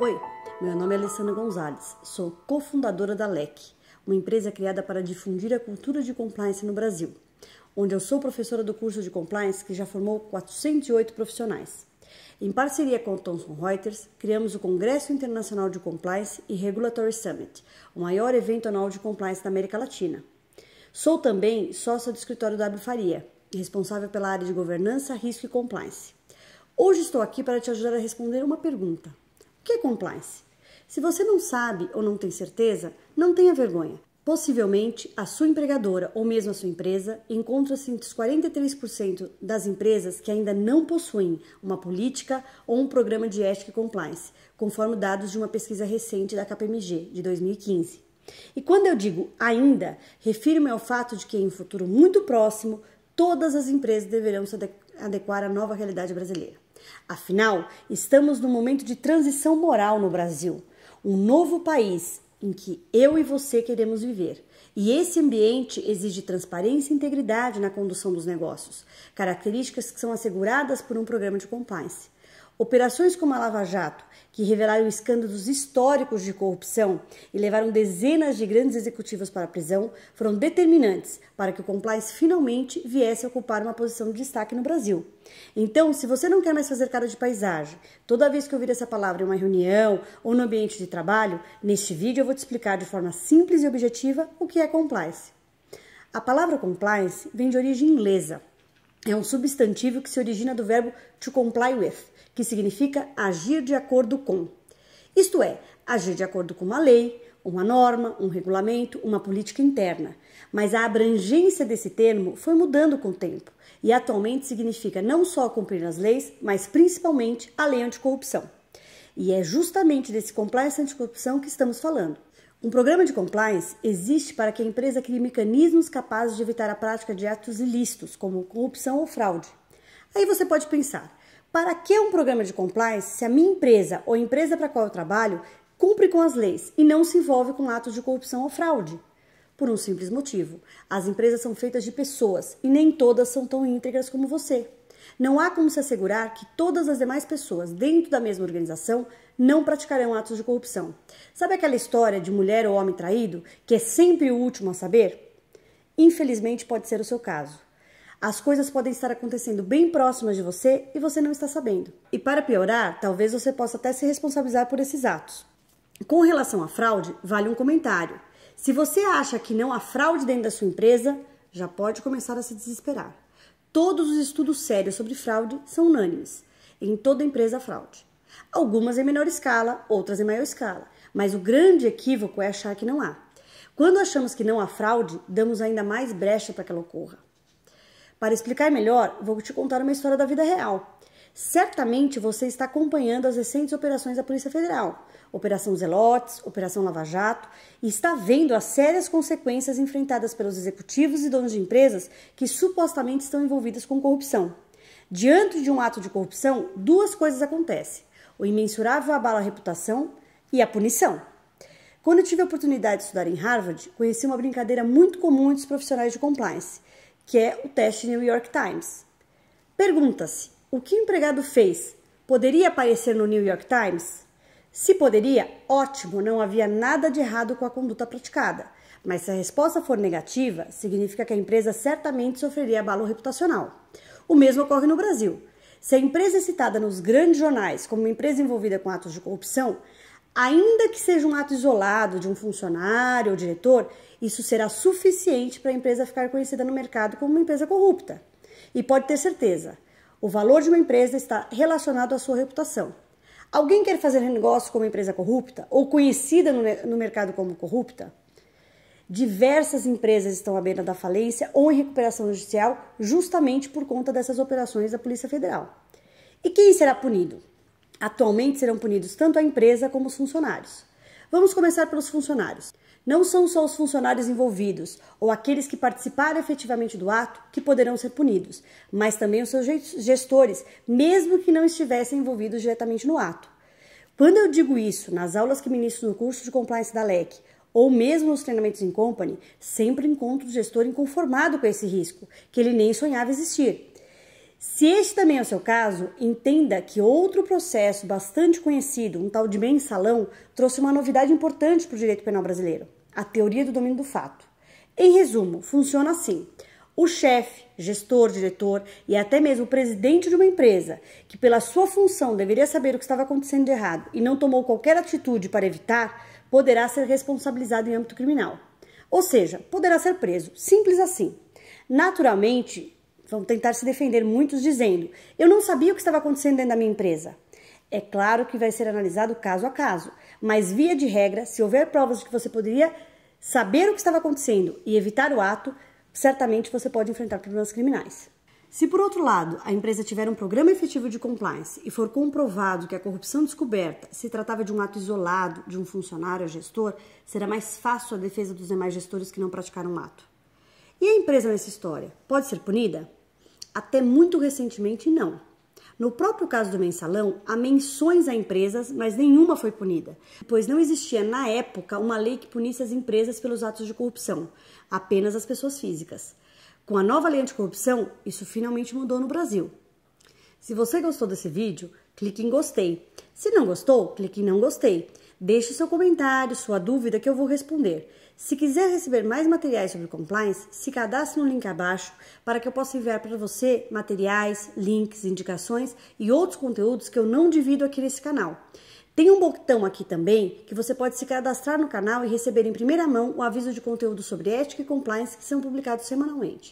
Oi, meu nome é Alessandra Gonzalez, sou cofundadora da LEC, uma empresa criada para difundir a cultura de compliance no Brasil, onde eu sou professora do curso de compliance que já formou 408 profissionais. Em parceria com o Thomson Reuters, criamos o Congresso Internacional de Compliance e Regulatory Summit, o maior evento anual de compliance da América Latina. Sou também sócia do escritório W Faria, responsável pela área de governança, risco e compliance. Hoje estou aqui para te ajudar a responder uma pergunta. O que é compliance? Se você não sabe ou não tem certeza, não tenha vergonha. Possivelmente, a sua empregadora ou mesmo a sua empresa encontra-se entre os 43% das empresas que ainda não possuem uma política ou um programa de ética e compliance, conforme dados de uma pesquisa recente da KPMG de 2015. E quando eu digo ainda, refiro-me ao fato de que em um futuro muito próximo, todas as empresas deverão se adequar à nova realidade brasileira. Afinal, estamos num momento de transição moral no Brasil, um novo país em que eu e você queremos viver. E esse ambiente exige transparência e integridade na condução dos negócios, características que são asseguradas por um programa de compliance. Operações como a Lava Jato, que revelaram escândalos históricos de corrupção e levaram dezenas de grandes executivos para a prisão, foram determinantes para que o compliance finalmente viesse a ocupar uma posição de destaque no Brasil. Então, se você não quer mais fazer cara de paisagem, toda vez que ouvir essa palavra em uma reunião ou no ambiente de trabalho, neste vídeo eu vou te explicar de forma simples e objetiva o que é compliance. A palavra compliance vem de origem inglesa é um substantivo que se origina do verbo to comply with, que significa agir de acordo com. Isto é, agir de acordo com uma lei, uma norma, um regulamento, uma política interna. Mas a abrangência desse termo foi mudando com o tempo e atualmente significa não só cumprir as leis, mas principalmente a lei anticorrupção. E é justamente desse compliance anticorrupção que estamos falando. Um programa de compliance existe para que a empresa crie mecanismos capazes de evitar a prática de atos ilícitos, como corrupção ou fraude. Aí você pode pensar: para que um programa de compliance se a minha empresa ou a empresa para a qual eu trabalho cumpre com as leis e não se envolve com atos de corrupção ou fraude? Por um simples motivo: as empresas são feitas de pessoas e nem todas são tão íntegras como você. Não há como se assegurar que todas as demais pessoas dentro da mesma organização não praticarão atos de corrupção. Sabe aquela história de mulher ou homem traído, que é sempre o último a saber? Infelizmente, pode ser o seu caso. As coisas podem estar acontecendo bem próximas de você e você não está sabendo. E para piorar, talvez você possa até se responsabilizar por esses atos. Com relação à fraude, vale um comentário. Se você acha que não há fraude dentro da sua empresa, já pode começar a se desesperar. Todos os estudos sérios sobre fraude são unânimes. Em toda empresa há fraude. Algumas em menor escala, outras em maior escala. Mas o grande equívoco é achar que não há. Quando achamos que não há fraude, damos ainda mais brecha para que ela ocorra. Para explicar melhor, vou te contar uma história da vida real. Certamente você está acompanhando as recentes operações da Polícia Federal, Operação Zelotes, Operação Lava Jato, e está vendo as sérias consequências enfrentadas pelos executivos e donos de empresas que supostamente estão envolvidas com corrupção. Diante de um ato de corrupção, duas coisas acontecem: o imensurável abalo à reputação e a punição. Quando eu tive a oportunidade de estudar em Harvard, conheci uma brincadeira muito comum entre os profissionais de compliance, que é o teste New York Times. Pergunta-se: o que o empregado fez poderia aparecer no New York Times? Se poderia, ótimo, não havia nada de errado com a conduta praticada. Mas se a resposta for negativa, significa que a empresa certamente sofreria abalo reputacional. O mesmo ocorre no Brasil. Se a empresa é citada nos grandes jornais como uma empresa envolvida com atos de corrupção, ainda que seja um ato isolado de um funcionário ou diretor, isso será suficiente para a empresa ficar conhecida no mercado como uma empresa corrupta. E pode ter certeza, o valor de uma empresa está relacionado à sua reputação. Alguém quer fazer negócio com uma empresa corrupta ou conhecida no, no mercado como corrupta? Diversas empresas estão à beira da falência ou em recuperação judicial justamente por conta dessas operações da Polícia Federal. E quem será punido? Atualmente serão punidos tanto a empresa como os funcionários. Vamos começar pelos funcionários. Não são só os funcionários envolvidos ou aqueles que participaram efetivamente do ato que poderão ser punidos, mas também os seus gestores, mesmo que não estivessem envolvidos diretamente no ato. Quando eu digo isso nas aulas que ministro no curso de compliance da LEC, ou mesmo nos treinamentos em company, sempre encontro o gestor inconformado com esse risco, que ele nem sonhava existir. Se este também é o seu caso, entenda que outro processo bastante conhecido, um tal de mensalão, trouxe uma novidade importante para o direito penal brasileiro: a teoria do domínio do fato. Em resumo, funciona assim. O chefe, gestor, diretor e até mesmo o presidente de uma empresa, que pela sua função deveria saber o que estava acontecendo de errado e não tomou qualquer atitude para evitar, poderá ser responsabilizado em âmbito criminal. Ou seja, poderá ser preso. Simples assim. Naturalmente, vão tentar se defender, muitos dizendo: Eu não sabia o que estava acontecendo dentro da minha empresa. É claro que vai ser analisado caso a caso, mas via de regra, se houver provas de que você poderia saber o que estava acontecendo e evitar o ato, certamente você pode enfrentar problemas criminais. Se por outro lado a empresa tiver um programa efetivo de compliance e for comprovado que a corrupção descoberta se tratava de um ato isolado de um funcionário ou gestor, será mais fácil a defesa dos demais gestores que não praticaram o um ato. E a empresa nessa história pode ser punida? Até muito recentemente, não. No próprio caso do mensalão, há menções a empresas, mas nenhuma foi punida, pois não existia na época uma lei que punisse as empresas pelos atos de corrupção, apenas as pessoas físicas. Com a nova lei anticorrupção, isso finalmente mudou no Brasil. Se você gostou desse vídeo, clique em gostei. Se não gostou, clique em não gostei. Deixe seu comentário, sua dúvida que eu vou responder. Se quiser receber mais materiais sobre compliance, se cadastre no link abaixo para que eu possa enviar para você materiais, links, indicações e outros conteúdos que eu não divido aqui nesse canal. Tem um botão aqui também que você pode se cadastrar no canal e receber em primeira mão o aviso de conteúdo sobre ética e compliance que são publicados semanalmente.